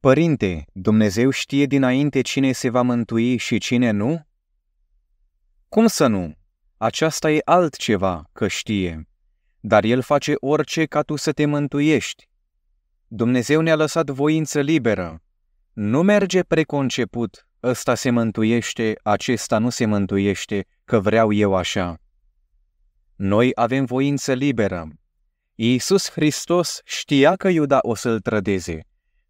Părinte, Dumnezeu știe dinainte cine se va mântui și cine nu? Cum să nu? Aceasta e altceva că știe, dar El face orice ca tu să te mântuiești. Dumnezeu ne-a lăsat voință liberă. Nu merge preconceput, ăsta se mântuiește, acesta nu se mântuiește, că vreau eu așa. Noi avem voință liberă. Iisus Hristos știa că Iuda o să-l trădeze,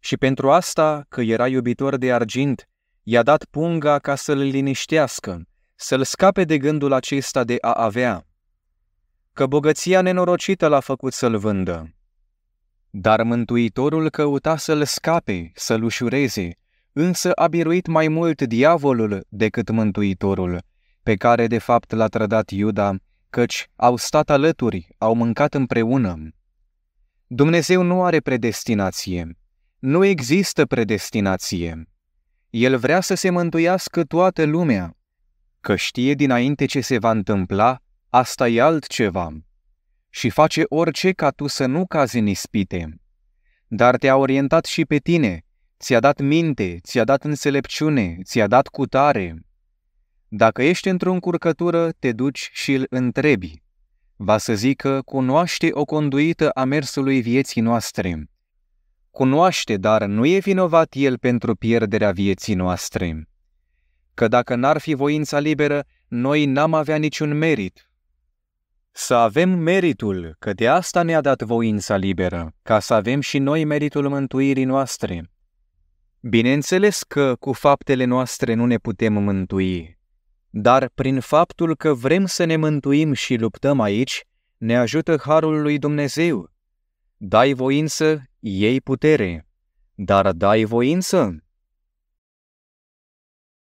și pentru asta că era iubitor de argint, i-a dat punga ca să-l liniștească, să-l scape de gândul acesta de a avea, că bogăția nenorocită l-a făcut să-l vândă. Dar Mântuitorul căuta să-l scape, să-l ușureze, însă a biruit mai mult diavolul decât Mântuitorul, pe care de fapt l-a trădat Iuda, căci au stat alături, au mâncat împreună. Dumnezeu nu are predestinație. Nu există predestinație. El vrea să se mântuiască toată lumea, că știe dinainte ce se va întâmpla, asta e altceva, și face orice ca tu să nu cazi în ispite. Dar te-a orientat și pe tine, ți-a dat minte, ți-a dat înțelepciune, ți-a dat cutare. Dacă ești într-o încurcătură, te duci și îl întrebi. Va să zică, cunoaște o conduită a mersului vieții noastre cunoaște, dar nu e vinovat el pentru pierderea vieții noastre. Că dacă n-ar fi voința liberă, noi n-am avea niciun merit. Să avem meritul, că de asta ne-a dat voința liberă, ca să avem și noi meritul mântuirii noastre. Bineînțeles că cu faptele noastre nu ne putem mântui, dar prin faptul că vrem să ne mântuim și luptăm aici, ne ajută harul lui Dumnezeu. Dai voință iei putere, dar dai voință,